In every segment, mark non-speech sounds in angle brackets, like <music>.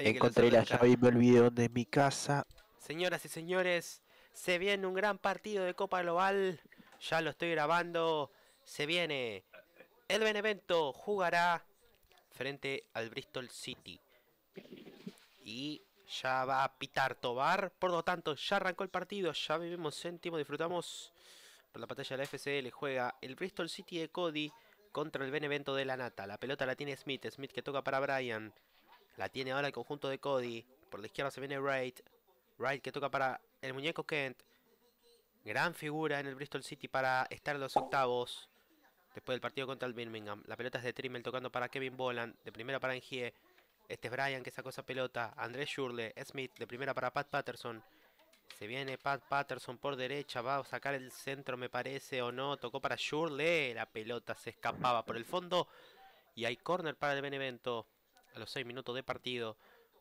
Encontré la llave y me olvidé dónde es mi casa. Señoras y señores, se viene un gran partido de Copa Global. Ya lo estoy grabando. Se viene. El Benevento jugará frente al Bristol City. Y ya va a pitar Tobar. Por lo tanto, ya arrancó el partido. Ya vivimos céntimo. Disfrutamos por la batalla de la FCL. Juega el Bristol City de Cody contra el Benevento de la Nata. La pelota la tiene Smith. Smith que toca para Brian. La tiene ahora el conjunto de Cody. Por la izquierda se viene Wright. Wright que toca para el muñeco Kent. Gran figura en el Bristol City para estar en los octavos. Después del partido contra el Birmingham. La pelota es de Trimmel tocando para Kevin Boland. De primera para Engie. Este es Brian que sacó esa pelota. Andrés Shurle. Smith de primera para Pat Patterson. Se viene Pat Patterson por derecha. Va a sacar el centro me parece o no. Tocó para Shurle. La pelota se escapaba por el fondo. Y hay corner para el Benevento a los 6 minutos de partido,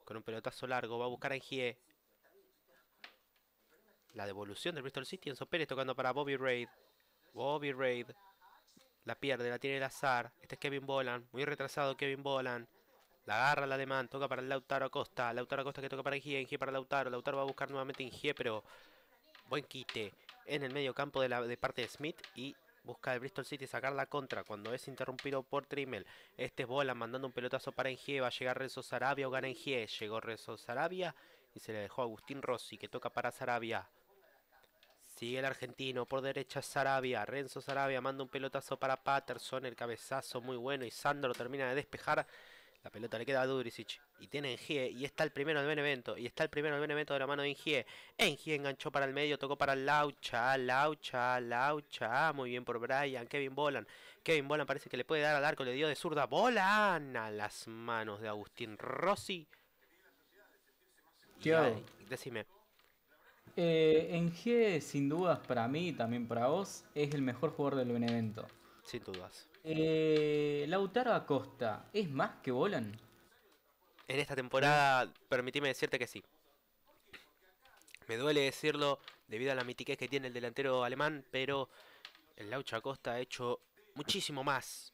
con un pelotazo largo, va a buscar a Engie. La devolución del Bristol City, Enzo Pérez tocando para Bobby Raid. Bobby Raid la pierde, la tiene el azar. Este es Kevin Bolan, muy retrasado Kevin Bolan. La agarra la alemán, toca para Lautaro Acosta. Lautaro Acosta que toca para Engie, Engie para Lautaro. Lautaro va a buscar nuevamente Engie, pero buen quite en el medio campo de, la, de parte de Smith y busca el Bristol City sacar la contra cuando es interrumpido por Trimmel. Este es bola mandando un pelotazo para Engie. Va a llegar Renzo Sarabia o gana Engie. Llegó Renzo Sarabia y se le dejó a Agustín Rossi que toca para Sarabia. Sigue el argentino por derecha Sarabia. Renzo Sarabia manda un pelotazo para Patterson. El cabezazo muy bueno y Sandro termina de despejar la pelota le queda a Dudricic, Y tiene Engie. Y está el primero del Benevento. Y está el primero del Benevento de la mano de Engie. Engie enganchó para el medio. Tocó para Laucha. Laucha. Laucha. Ah, muy bien por Brian. Kevin Bolan. Kevin Bolan parece que le puede dar al arco. Le dio de zurda. Bolan a las manos de Agustín Rossi. ¿Qué decime. Eh, Engie, sin dudas, para mí y también para vos, es el mejor jugador del Benevento. Sin dudas. Eh, Lautaro Acosta, ¿es más que Bolan? En esta temporada, permitime decirte que sí. Me duele decirlo debido a la mitiquez que tiene el delantero alemán, pero el Laucha Acosta ha hecho muchísimo más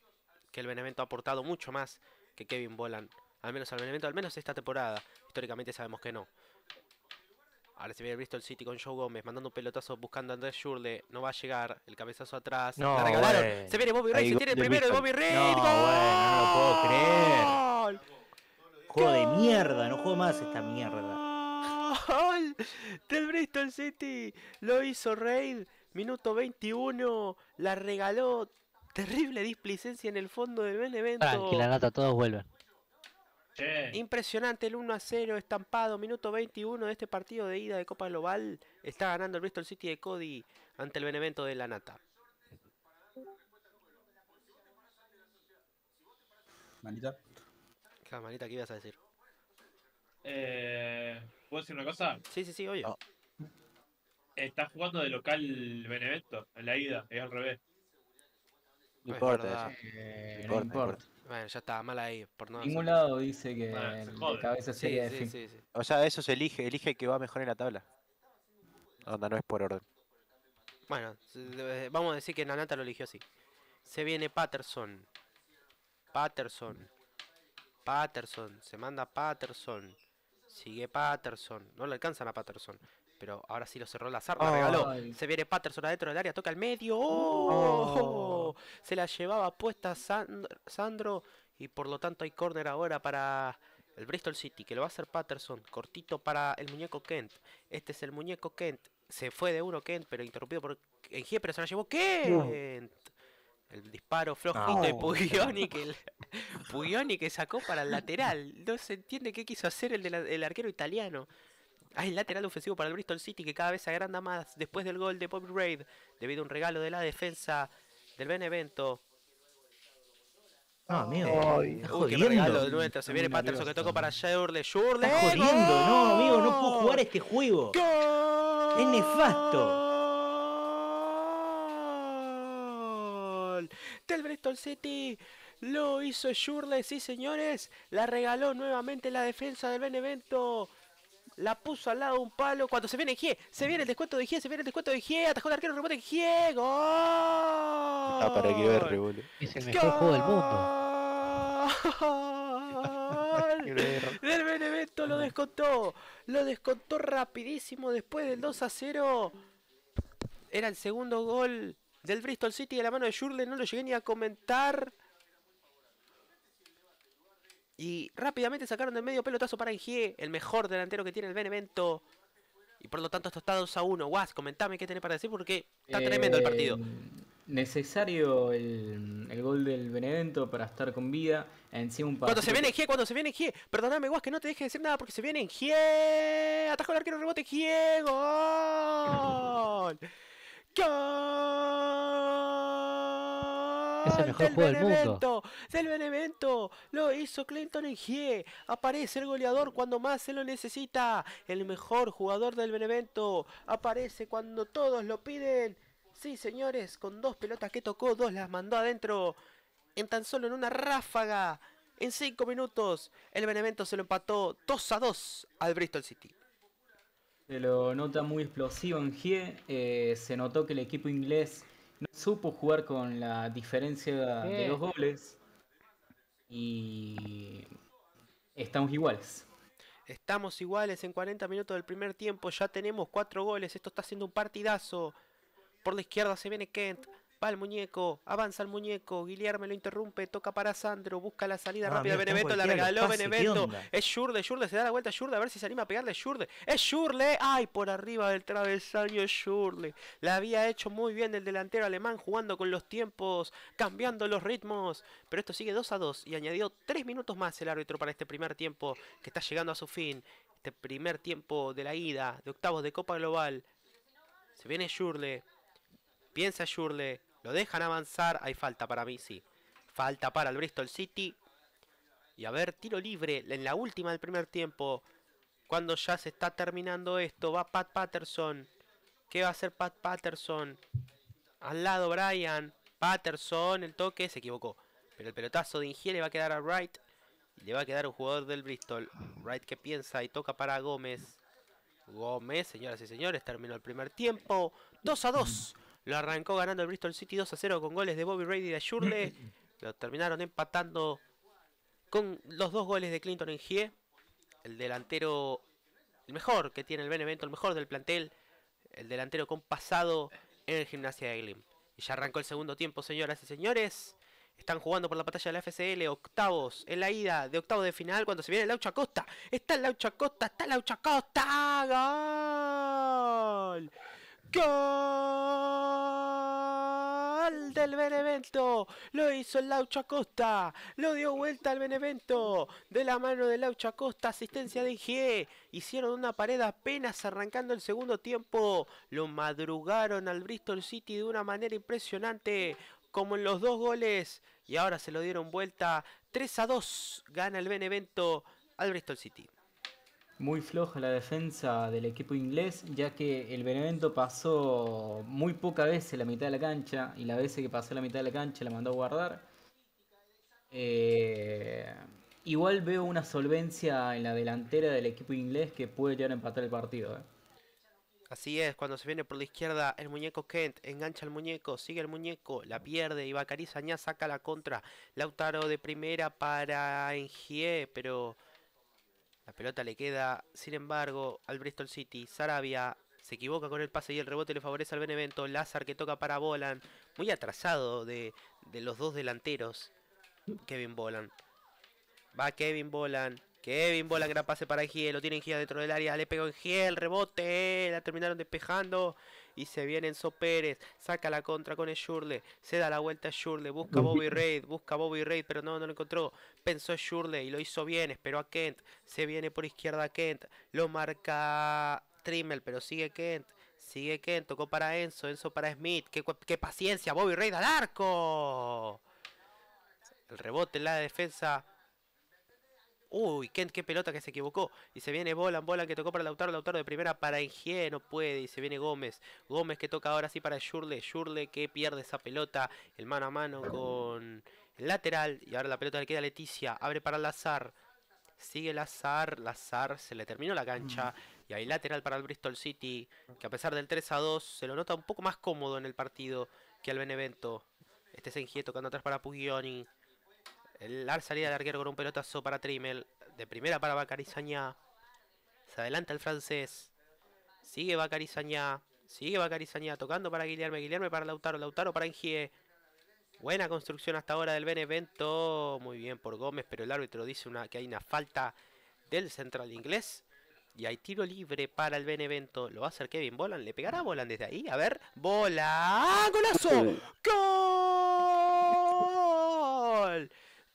que el Benevento, ha aportado mucho más que Kevin Bolan. Al menos al Benevento, al menos esta temporada. Históricamente sabemos que no. Ahora se viene el Bristol City con Joe Gómez mandando un pelotazo buscando a Andrés Shurle. No va a llegar. El cabezazo atrás. No, la regalaron. Se viene Bobby Reid Se tiene el primero de Bobby Reid No, ¡Gol! no lo puedo creer. Juego de mierda. No juego más esta mierda. Del Bristol City. Lo hizo Reid. Minuto 21. La regaló. Terrible displicencia en el fondo de Benevento. Tranquila, nata. Todos vuelven. Impresionante el 1 a 0 estampado, minuto 21 de este partido de ida de Copa Global. Está ganando el Bristol City de Cody ante el Benevento de la Nata. Manita. manita, ¿qué ibas a decir? Eh, ¿Puedo decir una cosa? Sí, sí, sí, oye. Está jugando de local Benevento en la ida, es al revés. No importa, eh, no importa. Bueno, ya está, mal ahí. Por Ningún lado dice que la cabeza sería O sea, eso se elige, elige que va mejor en la tabla. Onda, no es por orden. Bueno, vamos a decir que Nanata lo eligió así. Se viene Patterson. Patterson. Patterson. Se manda Patterson. Sigue Patterson. No le alcanzan a Patterson. Pero ahora sí lo cerró la la regaló. Se viene Patterson adentro del área, toca el medio. ¡Oh! Se la llevaba puesta Sandro. Y por lo tanto hay córner ahora para el Bristol City, que lo va a hacer Patterson. Cortito para el muñeco Kent. Este es el muñeco Kent. Se fue de uno Kent, pero interrumpido por Engie, pero se la llevó Kent. El disparo flojito de Puglioni que, que sacó para el lateral. No se entiende qué quiso hacer el, el arquero italiano el lateral ofensivo para el Bristol City que cada vez agranda más después del gol de Bobby Raid. debido a un regalo de la defensa del Benevento. Ah, amigo. está eh, qué regalo Se viene Patterson que tocó para Shurley. Shurley. Está jodiendo. No, amigo, no puedo jugar este juego. ¡Gol! Es nefasto. del Bristol City. Lo hizo Shurley, sí señores. La regaló nuevamente la defensa del Benevento la puso al lado un palo. Cuando se viene G, se viene el descuento de G, se viene el descuento de G, atajó el arquero, rebote G, gol. Ah, para que ver, boludo. Es el mejor ¡Gol! juego del mundo. <laughs> del Benevento lo descontó, lo descontó rapidísimo después del 2 a 0. Era el segundo gol del Bristol City de la mano de Shurley, no lo llegué ni a comentar. Y rápidamente sacaron del medio pelotazo para Engie, el mejor delantero que tiene el Benevento. Y por lo tanto esto está 2 a 1. Guas, comentame qué tenés para decir porque está tremendo el partido. Eh, necesario el, gol del Benevento para estar con vida. Encima un partido... Cuando se viene Engie, cuando se viene Engie. Perdóname, Guas, que no te deje decir nada porque se viene Engie. Atajo el arquero rebote Gol. <laughs> Gol el del Benevento, del Benevento. Lo hizo Clinton Gie Aparece el goleador cuando más se lo necesita. El mejor jugador del Benevento. Aparece cuando todos lo piden. Sí, señores, con dos pelotas que tocó, dos las mandó adentro. En tan solo en una ráfaga. En cinco minutos, el Benevento se lo empató 2 a 2 al Bristol City. Se lo nota muy explosivo en Gie eh, se notó que el equipo inglés supo jugar con la diferencia de eh. los goles y estamos iguales. Estamos iguales en 40 minutos del primer tiempo, ya tenemos 4 goles, esto está siendo un partidazo. Por la izquierda se viene Kent, Va el muñeco, avanza el muñeco, Guillermo lo interrumpe, toca para Sandro, busca la salida ah, rápida de Benevento, la regaló Benevento. Es Shurde, Shurde se da la vuelta a Shurde a ver si se anima a pegarle Shurde. Es Shurle. ay, por arriba del travesaño es La había hecho muy bien el delantero alemán jugando con los tiempos, cambiando los ritmos. Pero esto sigue 2 a 2 y añadió 3 minutos más el árbitro para este primer tiempo que está llegando a su fin. Este primer tiempo de la ida de octavos de Copa Global. Se viene Shurle. Piensa Shurle lo dejan avanzar. Hay falta para mí, sí. Falta para el Bristol City. Y a ver, tiro libre en la última del primer tiempo. Cuando ya se está terminando esto, va Pat Patterson. ¿Qué va a hacer Pat Patterson? Al lado Brian. Patterson, el toque, se equivocó. Pero el pelotazo de Ingie le va a quedar a Wright. le va a quedar un jugador del Bristol. Wright que piensa y toca para Gómez. Gómez, señoras y señores, terminó el primer tiempo. 2 a 2. Lo arrancó ganando el Bristol City 2 a 0 con goles de Bobby Brady y de Shurley. <clears throat> Lo terminaron empatando con los dos goles de Clinton en Gie El delantero, el mejor que tiene el Benevento, el mejor del plantel. El delantero con pasado en el gimnasio de Glim. Y ya arrancó el segundo tiempo, señoras y señores. Están jugando por la batalla de la FCL, octavos, en la ida de octavos de final, cuando se viene Laucha Costa. Está Laucha Costa, está Laucha Costa. ¡Gol! ¡Gol! del Benevento. Lo hizo el Laucha Costa Lo dio vuelta al Benevento. De la mano de Laucha Costa asistencia de G. E. Hicieron una pared apenas arrancando el segundo tiempo. Lo madrugaron al Bristol City de una manera impresionante. Como en los dos goles. Y ahora se lo dieron vuelta. 3 a 2. Gana el Benevento al Bristol City. Muy floja la defensa del equipo inglés, ya que el Benevento pasó muy poca veces la mitad de la cancha y la vez que pasó la mitad de la cancha la mandó a guardar. Eh, igual veo una solvencia en la delantera del equipo inglés que puede llegar a empatar el partido. ¿eh? Así es, cuando se viene por la izquierda el muñeco Kent, engancha el muñeco, sigue el muñeco, la pierde y Bacari saca la contra. Lautaro de primera para Engie, pero la pelota le queda, sin embargo, al Bristol City. Sarabia se equivoca con el pase y el rebote le favorece al Benevento. Lázaro que toca para Bolan. Muy atrasado de, los dos delanteros. Kevin Bolan. Va Kevin Bolan. Kevin Bolan, gran pase para Giel. Lo tiene Giel dentro del área. Le pegó en Giel. Rebote. La terminaron despejando. Y se viene Enzo Pérez. Saca la contra con el Se da la vuelta a Shurley. Busca Bobby Reid. Busca Bobby Reid. Pero no, no lo encontró. Pensó Shurley y lo hizo bien. Esperó a Kent. Se viene por izquierda Kent. Lo marca Trimmel. Pero sigue Kent. Sigue Kent. Tocó para Enzo. Enzo para Smith. Qué, qué paciencia. Bobby Reid al arco. El rebote en la defensa Uy, Kent, qué pelota que se equivocó. Y se viene Bolan, Bolan que tocó para Lautaro, Lautaro de primera para Engie, no puede. Y se viene Gómez, Gómez que toca ahora sí para Shurle, Shurle que pierde esa pelota, el mano a mano con el lateral. Y ahora la pelota le queda a Leticia, abre para Lazar. Sigue Lazar, Lazar, se le terminó la cancha. Y hay lateral para el Bristol City, que a pesar del 3 a 2, se lo nota un poco más cómodo en el partido que al Benevento. Este es Engie tocando atrás para Puglioni. La salida de arquero con un pelotazo para Trimmel. De primera para Bacarizaña. Se adelanta el francés. Sigue Bacarizaña. Sigue Bacarizaña tocando para Guillerme. Guillerme para Lautaro. Lautaro para Engie. Buena construcción hasta ahora del Benevento. Muy bien por Gómez, pero el árbitro dice una, que hay una falta del central inglés. Y hay tiro libre para el Benevento. Lo va a hacer Kevin Bolan. ¿Le pegará Bolan desde ahí? A ver. ¡Bola! ¡Golazo! ¡Gol!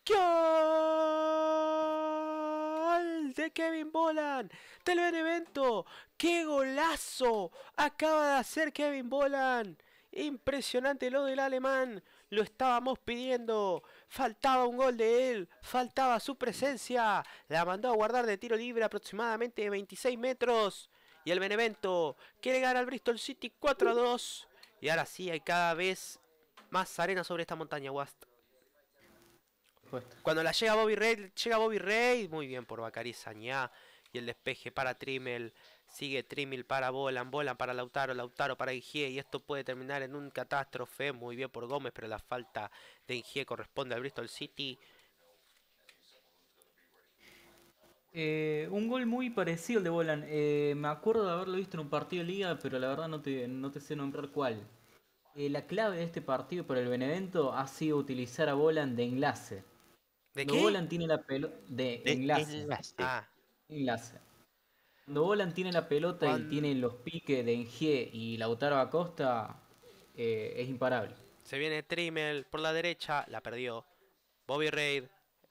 ¡Gol! De Kevin Bolan. Del Benevento. ¡Qué golazo! Acaba de hacer Kevin Bolan. Impresionante lo del alemán. Lo estábamos pidiendo. Faltaba un gol de él. Faltaba su presencia. La mandó a guardar de tiro libre aproximadamente de 26 metros. Y el Benevento quiere ganar al Bristol City 4 a 2. Y ahora sí hay cada vez más arena sobre esta montaña, Wast. Cuando la llega Bobby Rey, llega Bobby Rey, muy bien por Bacari Y el despeje para Trimmel. Sigue Trimmel para Bolan, Bolan para Lautaro, Lautaro para Ingie. Y esto puede terminar en un catástrofe. Muy bien por Gómez, pero la falta de Ingie corresponde al Bristol City. Eh, un gol muy parecido al de Bolan. Eh, me acuerdo de haberlo visto en un partido de liga, pero la verdad no te, sé nombrar cuál. Eh, la clave de este partido para el Benevento ha sido utilizar a Bolan de enlace. ¿De qué? tiene la pelota. De, enlace. Ah. Cuando tiene la pelota y tiene los piques de Engie y Lautaro Acosta, eh, es imparable. Se viene Trimmel por la derecha, la perdió. Bobby Reid.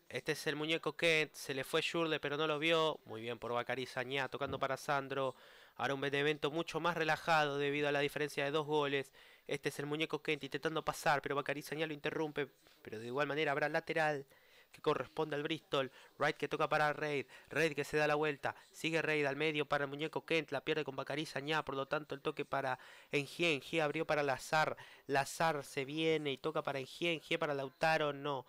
Este es el muñeco Kent. Se le fue Shurde, pero no lo vio. Muy bien por Bacari tocando para Sandro. Ahora un evento mucho más relajado debido a la diferencia de dos goles. Este es el muñeco Kent intentando pasar, pero Bacari lo interrumpe. Pero de igual manera habrá lateral que corresponde al Bristol. Wright que toca para Reid. Reid que se da la vuelta. Sigue Reid al medio para el muñeco Kent. La pierde con Bacariza Por lo tanto, el toque para Engie. Engie abrió para Lazar. Lazar se viene y toca para Engie. Engie para Lautaro. No.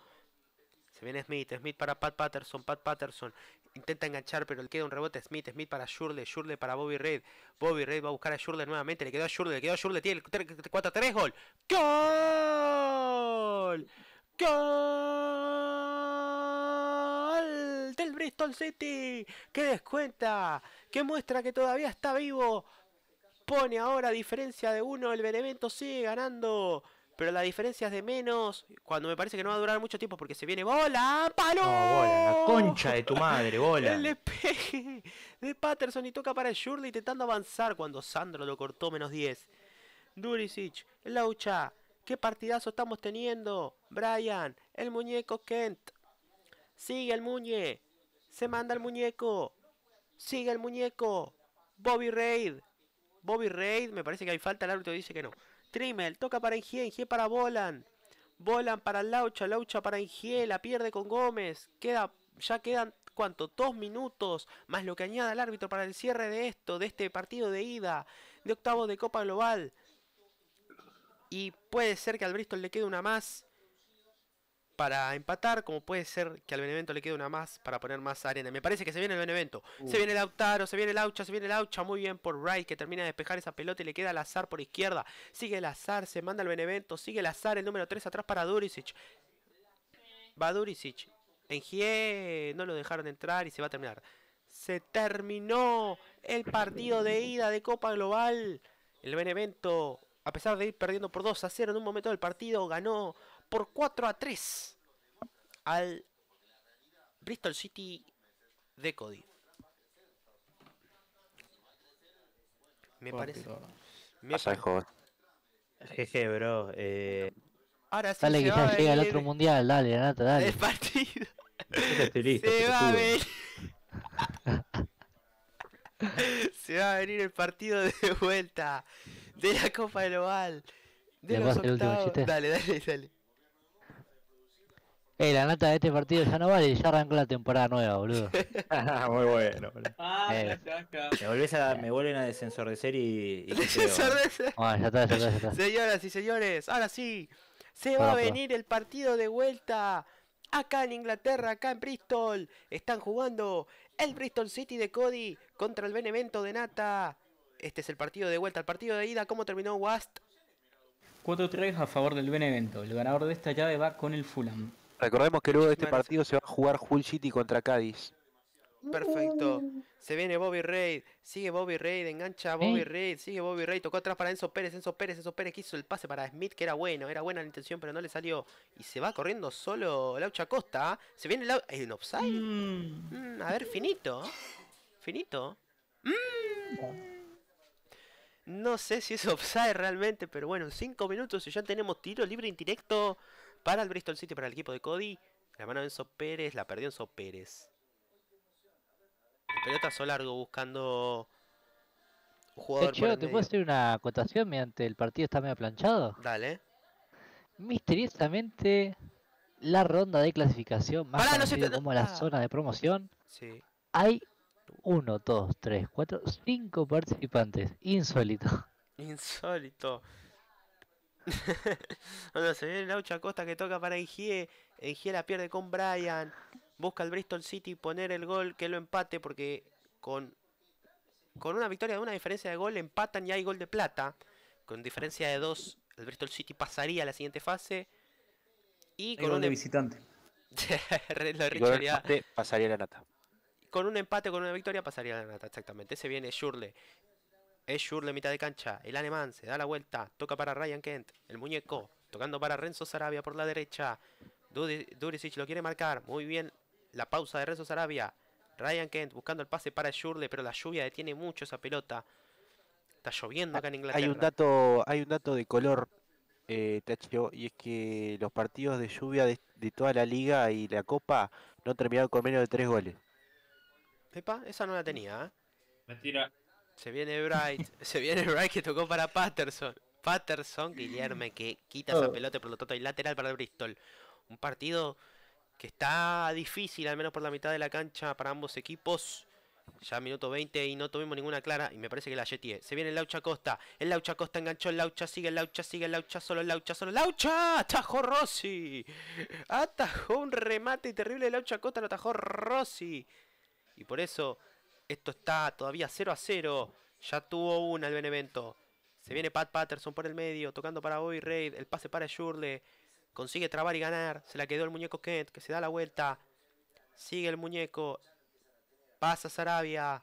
Se viene Smith, Smith para Pat Patterson, Pat Patterson intenta enganchar, pero le queda un rebote Smith, Smith para Shurley, Shurley para Bobby Reid Bobby Reid va a buscar a Shurley nuevamente, le quedó a Shurley, le quedó a Shurley, tiene el 4 3 gol. ¡Gol! ¡Gol! del Bristol City. Que descuenta, que muestra que todavía está vivo. Pone ahora diferencia de uno, el Benevento sigue ganando. Pero la diferencia es de menos. Cuando me parece que no va a durar mucho tiempo porque se viene bola. ¡Palo! la concha de tu madre, bola. el despeje de Patterson y toca para Shurley intentando avanzar cuando Sandro lo cortó menos 10. Durisic, Laucha. ¿Qué partidazo estamos teniendo? Brian, el muñeco Kent. Sigue el muñe. Se manda el muñeco. Sigue el muñeco. Bobby Reid. Bobby Reid. Me parece que hay falta. El árbitro dice que no. Trimmel. Toca para Engie. Engie para Bolan. Bolan para Laucha. Laucha para Engie. La pierde con Gómez. Queda, ya quedan cuánto, dos minutos, más lo que añada el árbitro para el cierre de esto, de este partido de ida, de octavo de Copa Global. Y puede ser que al Bristol le quede una más para empatar, como puede ser que al Benevento le quede una más para poner más arena. Me parece que se viene el Benevento. Se viene el Autaro, se viene el Aucha, se viene el Aucha. Muy bien por Wright que termina de despejar esa pelota y le queda el azar por izquierda. Sigue el azar, se manda el Benevento. Sigue el azar, el número 3 atrás para Duricic Va Duricic En Gie no lo dejaron entrar y se va a terminar. Se terminó el partido de ida de Copa Global. El Benevento, a pesar de ir perdiendo por 2 a 0 en un momento del partido, ganó por 4 a 3 al Bristol City de Cody. Me parece. Me parece joven. Jeje, bro. Eh... Ahora sí dale, que ya llega el otro mundial. Dale, dale, dale. El partido. Este se va a venir se va a venir el partido de vuelta de la Copa Global. De los octavos. Dale, dale, dale. Eh, la nata de este partido ya no vale y ya arrancó la temporada nueva, boludo. <laughs> Muy bueno, boludo. Ah, eh. me, vuelven a desensordecer y. y <laughs> ah, Señoras y señores, ahora sí. Se va a venir el partido de vuelta. Acá en Inglaterra, acá en Bristol. Están jugando el Bristol City de Cody contra el Benevento de Nata. Este es el partido de vuelta. El partido de ida, ¿cómo terminó West? 4-3 a favor del Benevento. El ganador de esta llave va con el Fulham. Recordemos que luego de este partido se va a jugar Hull City contra Cádiz. Perfecto. Uh. Se viene Bobby Reid. Sigue Bobby Reid. Engancha Bobby Raid Sigue Bobby Reid. Tocó atrás para Enzo Pérez. Enzo Pérez. Enzo Pérez que hizo el pase para Smith, que era bueno. Era buena la intención, pero no le salió. Y se va corriendo solo Laucha Costa. Se viene el ¿Hay un offside? Mm. Mm, a ver, finito. Finito. Mm. No sé si es offside realmente, pero bueno, cinco minutos y ya tenemos tiro libre indirecto para el Bristol City, para el equipo de Cody. La mano de Enzo Pérez, la perdió Enzo Pérez. El pelotazo largo buscando ¿te puedo hacer una acotación mediante el partido está medio planchado? Dale. Misteriosamente, la ronda de clasificación, más como la zona de promoción, sí. hay uno dos tres cuatro cinco participantes. Insólito. Insólito. <laughs> se viene Laucha Costa que toca para Engie. Engie la pierde con Brian, Busca el Bristol City poner el gol que lo empate porque con, con una victoria de una diferencia de gol empatan y hay gol de plata. Con diferencia de dos, el Bristol City pasaría a la siguiente fase. Y em- <laughs> con un de visitante. con pasaría la nata. Con un empate, con una victoria, pasaría la nata, exactamente. Ese viene Shurle. Es Shurle mitad de cancha. El alemán se da la vuelta. Toca para Ryan Kent. El muñeco. Tocando para Renzo Sarabia por la derecha. Duricic lo quiere marcar. Muy bien. La pausa de Renzo Sarabia. Ryan Kent buscando el pase para Shurle. Pero la lluvia detiene mucho esa pelota. Está lloviendo acá en Inglaterra. Hay un dato, hay un dato de color. Eh, y es que los partidos de lluvia de, toda la liga y la copa no terminado con menos de tres goles. Epa, esa no la tenía. ¿eh? Mentira, se viene Bright, <laughs> se viene Bright que tocó para Patterson. Patterson, Guillerme, que quita esa ah. pelota, por lo tanto hay lateral para Bristol. Un partido que está difícil, al menos por la mitad de la cancha para ambos equipos. Ya minuto 20 y no tuvimos ninguna clara. Y me parece que la Yeti Se viene el Laucha Costa. El Laucha Costa enganchó el Laucha. Sigue el Laucha, sigue el Laucha. Solo el Laucha, solo el Laucha. Atajó Rossi. Atajó un remate terrible. El Laucha Costa lo atajó Rossi. Y por eso esto está todavía 0 a 0. Ya tuvo una el Benevento. Se viene Pat Patterson por el medio, tocando para Bobby Reid. El pase para Shurle. Consigue trabar y ganar. Se la quedó el muñeco Kent, que se da la vuelta. Sigue el muñeco. Pasa Sarabia.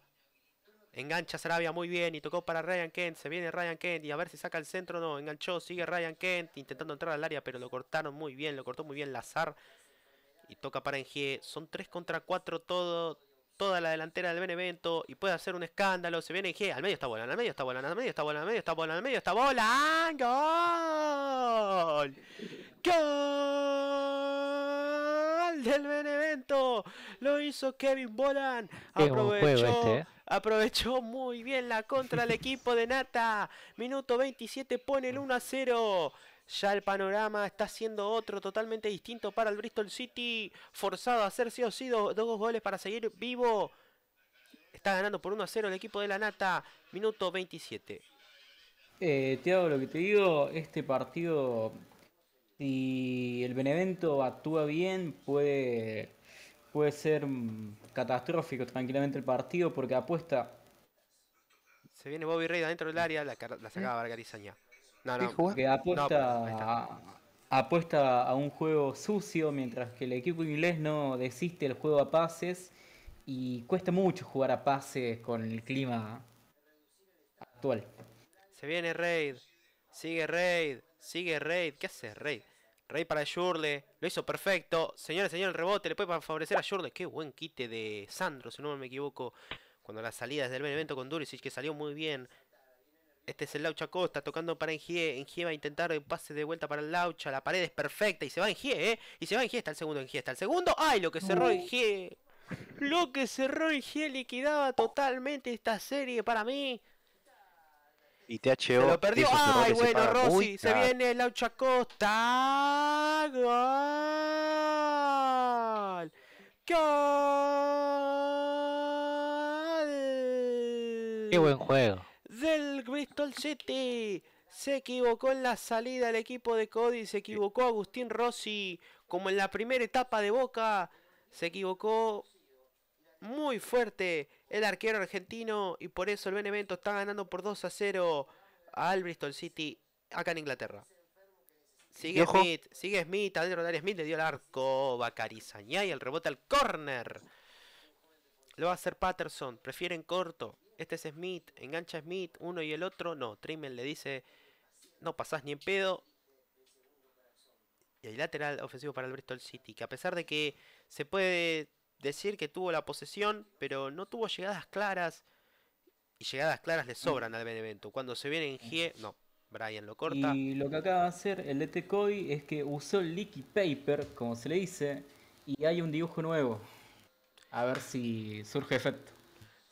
Engancha Sarabia muy bien y tocó para Ryan Kent. Se viene Ryan Kent y a ver si saca el centro no. Enganchó, sigue Ryan Kent intentando entrar al área, pero lo cortaron muy bien. Lo cortó muy bien Lazar. Y toca para Engie. Son 3 contra 4 todo toda la delantera del Benevento y puede hacer un escándalo. Se viene G, al medio está volando, al medio está volando, al medio está volando, al medio está volando, al medio está volando. ¡ah, ¡Gol! ¡Gol del Benevento! Lo hizo Kevin Bolan. Aprovechó. Este, eh. Aprovechó muy bien la contra del equipo de Nata. Minuto 27 pone el 1 a 0. Ya el panorama está siendo otro totalmente distinto para el Bristol City. Forzado a hacer sí o sí dos, goles para seguir vivo. Está ganando por 1 a 0 el equipo de la Nata. Minuto 27. Eh, hago lo que te digo, este partido, si el Benevento actúa bien, puede, puede ser mm, catastrófico tranquilamente el partido porque apuesta. Se viene Bobby Rey dentro del área, la, sacaba Bargarizaña. Que apuesta, apuesta a un juego sucio, mientras que el equipo inglés no desiste el juego a pases y cuesta mucho jugar a pases con el clima actual. Se viene Raid, sigue Raid, sigue Raid, ¿qué hace Raid? Raid para Shurle, lo hizo perfecto. Señores, señor, el rebote le puede favorecer a Shurle. Qué buen quite de Sandro, si no me equivoco. Cuando la salida desde el evento con Durisic, que salió muy bien. Este es el Laucha Costa tocando para Engie. Engie va a intentar el pase de vuelta para el Laucha. La pared es perfecta y se va Engie, ¿eh? Y se va Engie. Está el segundo Engie. Está el segundo. ¡Ay, lo que cerró Engie! Lo que cerró Engie liquidaba totalmente esta serie para mí. Y THO. lo perdió. ¡Ay, bueno, Rossi! Se viene el Laucha Costa. ¡Gol! ¡Gol! ¡Qué buen juego! Bristol City. Se equivocó en la salida el equipo de Cody, se equivocó Agustín Rossi, como en la primera etapa de Boca. Se equivocó muy fuerte el arquero argentino y por eso el Benevento está ganando por 2 a 0 al Bristol City acá en Inglaterra. Sigue Smith, sigue Smith, adentro Smith le dio el arco, Bacarizañá y el rebote al córner. Lo va a hacer Patterson, prefieren corto este es Smith, engancha Smith, uno y el otro. No, Trimmel le dice, no pasás ni en pedo. Y el lateral ofensivo para el Bristol City, que a pesar de que se puede decir que tuvo la posesión, pero no tuvo llegadas claras. Y llegadas claras le sobran al Benevento. Cuando se viene en G, no, Brian lo corta. Y lo que acaba de hacer el DT es que usó el leaky paper, como se le dice, y hay un dibujo nuevo. A ver si surge efecto.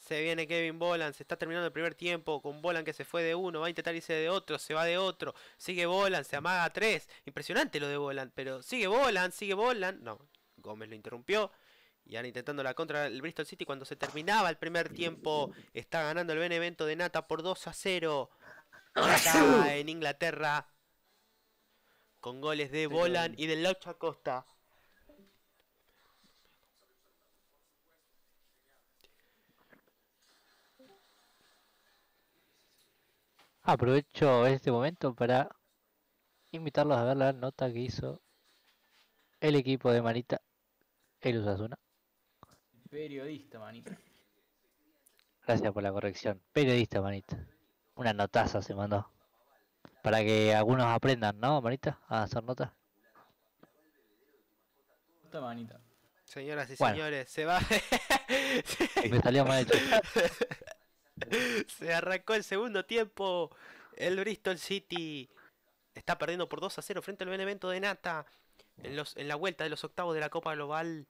Se viene Kevin Boland, se está terminando el primer tiempo con Boland que se fue de uno, va a intentar irse de otro, se va de otro, sigue Boland, se amaga a tres. Impresionante lo de Boland, pero sigue Boland, sigue Boland. No, Gómez lo interrumpió. Y ahora intentando la contra el Bristol City cuando se terminaba el primer tiempo. Está ganando el Benevento de Nata por 2 a 0. en Inglaterra. Con goles de Boland y de Laucha Costa. Aprovecho este momento para invitarlos a ver la nota que hizo el equipo de Manita, el Usasuna. Periodista, Manita. Gracias por la corrección. Periodista, Manita. Una notaza se mandó. Para que algunos aprendan, ¿no, Manita? A hacer notas. Nota, Manita. Señoras y señores, se va. <laughs> Me salió mal hecho. <laughs> <laughs> Se arrancó el segundo tiempo. El Bristol City está perdiendo por 2 a 0 frente al Benevento de Nata. En, la vuelta de los octavos de la Copa Global.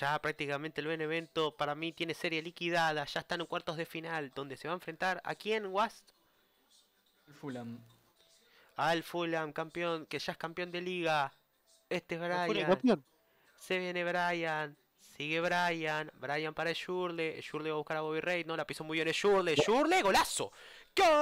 Ya prácticamente el Benevento para mí tiene serie liquidada. Ya están en cuartos de final. Donde se va a enfrentar a quién, Wast? Fulham. Al Fulham, campeón, que ya es campeón de liga. Este es Brian. Se viene Brian. Sigue Brian. Brian para Shurle. Shurle va a buscar a Bobby Ray. No, la piso muy bien Shurle. Shurley, golazo. ¡Gol!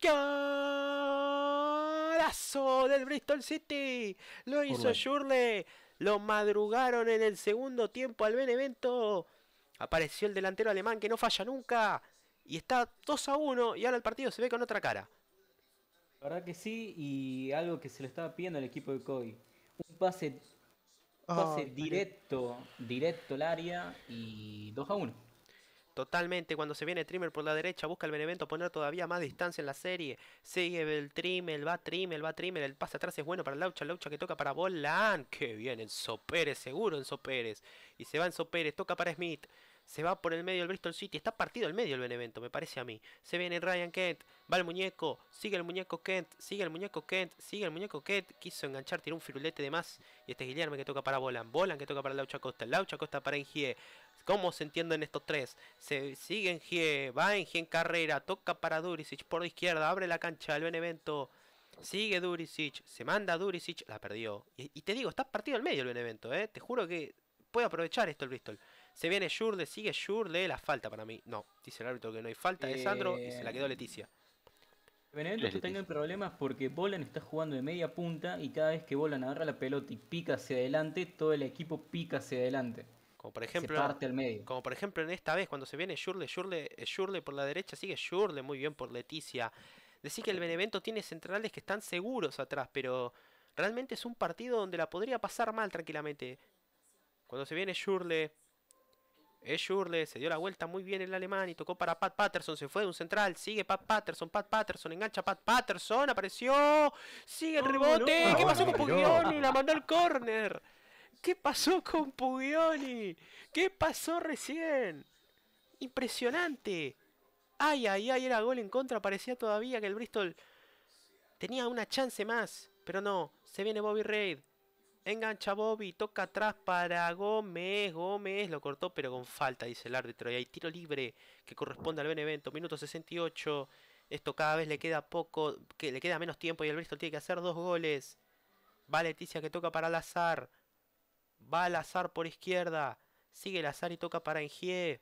¡Golazo del Bristol City! Lo hizo Shurle! Lo madrugaron en el segundo tiempo al Benevento. Apareció el delantero alemán que no falla nunca. Y está 2 a 1 y ahora el partido se ve con otra cara. La verdad que sí, y algo que se le estaba pidiendo al equipo de Kobe pase, ah, directo, directo al área y 2 a 1. Totalmente, cuando se viene Trimmer por la derecha, busca el Benevento poner todavía más distancia en la serie. Sigue el Trimmer, va Trimmer, va Trimmer, el pase atrás es bueno para Laucha, Laucha que toca para Bolan. Que bien, Enzo Pérez, seguro Enzo Pérez. Y se va Enzo Pérez, toca para Smith. Se va por el medio el Bristol City. Está partido el medio el Benevento, me parece a mí. Se viene Ryan Kent. Va el muñeco. Sigue el muñeco Kent. Sigue el muñeco Kent. Sigue el muñeco Kent. Quiso enganchar, tiró un firulete de más. Y este Guillermo que toca para Bolan. Bolan que toca para Laucha Costa. Laucha Costa para Engie. ¿Cómo se entienden estos tres? Se sigue Engie. Va Engie en carrera. Toca para Durisic por la izquierda. Abre la cancha el Benevento. Sigue Durisic, se manda Durisic, la perdió. Y, te digo, está partido al medio el Benevento, ¿eh? Te juro que puede aprovechar esto el Bristol. Se viene Shurle, sigue Shurle, la falta para mí. No, dice el árbitro que no hay falta de Sandro y se la quedó eh, Leticia. Benevento está teniendo problemas porque Bolan está jugando de media punta y cada vez que Bolan agarra la pelota y pica hacia adelante, todo el equipo pica hacia adelante. Como por ejemplo, se parte al medio. Como por ejemplo en esta vez cuando se viene Shurle, Shurle, eh, por la derecha, sigue Shurle muy bien por Leticia. Decir que el Benevento tiene centrales que están seguros atrás, pero realmente es un partido donde la podría pasar mal tranquilamente. Cuando se viene Shurle, Schurle se dio la vuelta muy bien el alemán y tocó para Pat Patterson. Se fue de un central. Sigue Pat Patterson. Pat Patterson engancha Pat Patterson. Apareció. Sigue el ah, rebote. ¿Qué pasó con ah, Pugioni, La mandó al corner, ¿Qué pasó con Pugioni, ¿Qué pasó recién? Impresionante. Ay, ay, ay, era gol en contra. Parecía todavía que el Bristol tenía una chance más. Pero no, se viene Bobby Reid. Engancha Bobby, toca atrás para Gómez. Gómez lo cortó, pero con falta, dice el árbitro. Y hay tiro libre que corresponde al evento, Minuto 68. Esto cada vez le queda poco, que le queda menos tiempo y el Bristol tiene que hacer dos goles. Va Leticia que toca para Lazar. Va Lazar por izquierda. Sigue Lazar y toca para Engie.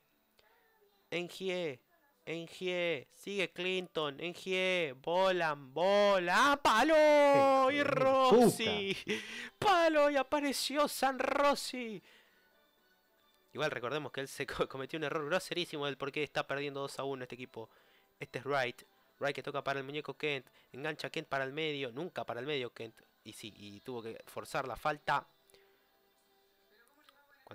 Engie Engie, sigue Clinton, Engie, volan, bola, ¡Ah, palo y Rossi, <laughs> palo y apareció San Rossi. Igual recordemos que él se cometió un error groserísimo del por qué está perdiendo 2 a 1 este equipo. Este es Wright, Wright que toca para el muñeco Kent, engancha Kent para el medio, nunca para el medio Kent. Y sí, y tuvo que forzar la falta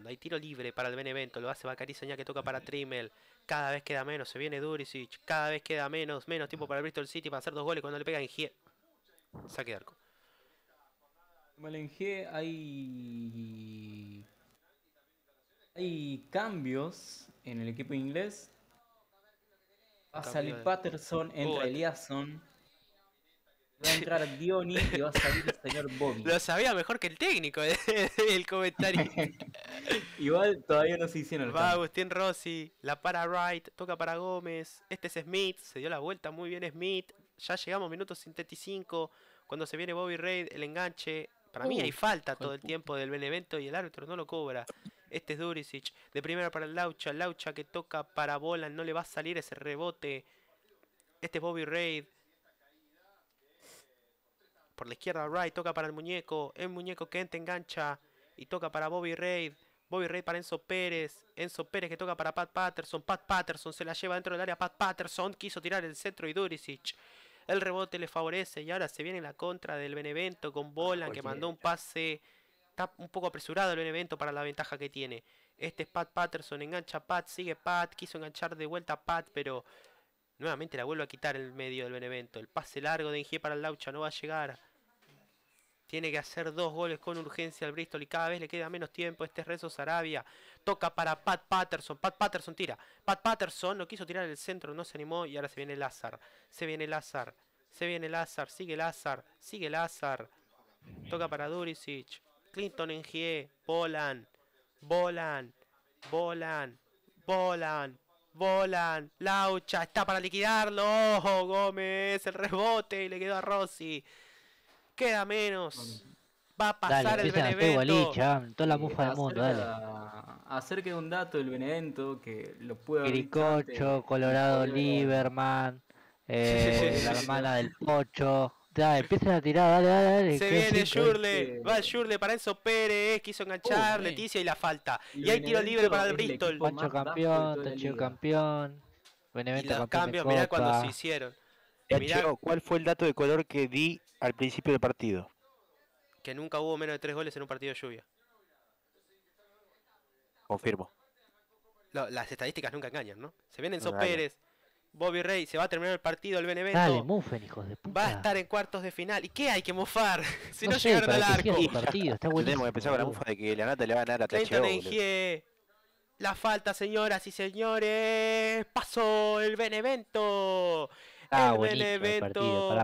hay tiro libre para el Benevento, lo hace Bacari que toca para Trimmel. Cada vez queda menos, se viene Duricic Cada vez queda menos, menos tiempo para el Bristol City para hacer dos goles cuando le en G. Saque de arco. Malengie hay. Hay cambios en el equipo inglés. Va a salir Patterson, entra Eliasson. Va a entrar Diony y va a salir el señor Bobby. Lo sabía mejor que el técnico <laughs> El comentario. <laughs> Igual todavía no se hicieron. Va Agustín Rossi, la para Wright, toca para Gómez. Este es Smith, se dio la vuelta muy bien Smith. Ya llegamos minutos 75. Cuando se viene Bobby Reid, el enganche. Para mí hay falta todo el tiempo del Benevento y el árbitro no lo cobra. Este es Durisic. De primera para el Laucha. Laucha que toca para Bolan. No le va a salir ese rebote. Este es Bobby Reid por la izquierda, Wright toca para el muñeco. El muñeco que entra engancha y toca para Bobby Reid. Bobby Reid para Enzo Pérez. Enzo Pérez que toca para Pat Patterson. Pat Patterson se la lleva dentro del área. Pat Patterson quiso tirar el centro y Durisic. El rebote le favorece y ahora se viene la contra del Benevento con Bolan que mandó un pase. Está un poco apresurado el Benevento para la ventaja que tiene. Este es Pat Patterson. Engancha a Pat. Sigue Pat. Quiso enganchar de vuelta a Pat, pero nuevamente la vuelve a quitar el medio del Benevento. El pase largo de Ingie para el Laucha no va a llegar. Tiene que hacer dos goles con urgencia al Bristol y cada vez le queda menos tiempo. Este es Rezo Sarabia. Toca para Pat Patterson. Pat Patterson tira. Pat Patterson no quiso tirar el centro, no se animó y ahora se viene Lázar. Se viene Lázar. Se viene Lázar. Sigue Lázar. Sigue Lázar. Toca para Duricic. Clinton en G. Volan. E. Volan. Volan. Volan. Volan. Laucha. Está para liquidarlo. Gómez. El rebote. Y le quedó a Rossi queda menos. Va a pasar el Benevento. toda la mufa del mundo, dale. Acerca de un dato del Benevento que lo puedo ricocho Colorado Lieberman eh, la hermana del Pocho. Dale empieza a tirar, dale, dale, dale. Se viene Jurle, va Shurle, para eso Pérez, quiso enganchar, uh, Leticia y la falta. Y, ahí tiro libre para el Bristol. Pancho campeón, Tachio campeón. Benevento y los cambios, mirá cuando se hicieron. Mirá... ¿Cuál fue el dato de color que di al principio del partido. Que nunca hubo menos de tres goles en un partido de lluvia. Confirmo. las estadísticas nunca engañan, ¿no? Se vienen Enzo Pérez, Bobby Rey, se va a terminar el partido el Benevento. Dale, mufen, hijos de puta. Va a estar en cuartos de final. ¿Y qué hay que mofar? <laughs> si no, llegaron al arco. partido, está Tenemos que empezar con la mufa de que la nata le va a ganar a La falta, señoras y señores. Pasó el Benevento. el Benevento.